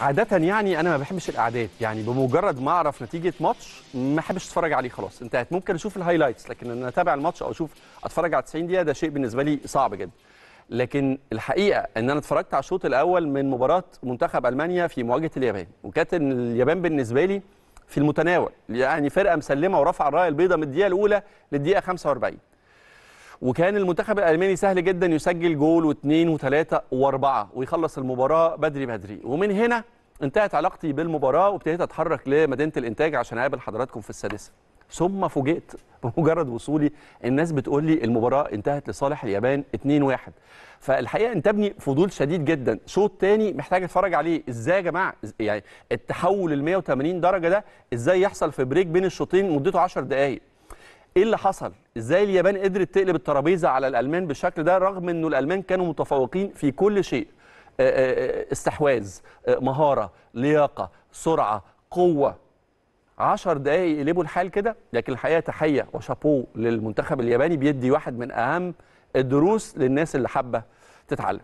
عادة يعني أنا ما بحبش الإعداد يعني بمجرد ما أعرف نتيجة ماتش ما بحبش أتفرج عليه خلاص انتهت ممكن أشوف الهايلايتس لكن أنا أتابع الماتش أو أشوف أتفرج على 90 دقيقة ده شيء بالنسبة لي صعب جدا لكن الحقيقة أن أنا اتفرجت على الشوط الأول من مباراة منتخب ألمانيا في مواجهة اليابان وكانت اليابان بالنسبة لي في المتناول يعني فرقة مسلمة ورفع الراية البيضاء من الدقيقة الأولى للدقيقة 45 وكان المنتخب الالماني سهل جدا يسجل جول واثنين وثلاثه واربعه ويخلص المباراه بدري بدري ومن هنا انتهت علاقتي بالمباراه وابتديت اتحرك لمدينه الانتاج عشان اقابل حضراتكم في السادسه ثم فوجئت بمجرد وصولي الناس بتقول لي المباراه انتهت لصالح اليابان 2-1 فالحقيقه انت ابني فضول شديد جدا شوط تاني محتاج اتفرج عليه ازاي يا جماعه يعني التحول ال 180 درجه ده ازاي يحصل في بريك بين الشوطين مدته 10 دقائق ايه اللي حصل ازاي اليابان قدرت تقلب الترابيزه على الالمان بالشكل ده رغم انه الالمان كانوا متفوقين في كل شيء آه، آه، آه، استحواذ مهاره لياقه سرعه قوه 10 دقائق يقلبوا الحال كده لكن الحقيقه تحيه وشابوه للمنتخب الياباني بيدي واحد من اهم الدروس للناس اللي حابه تتعلم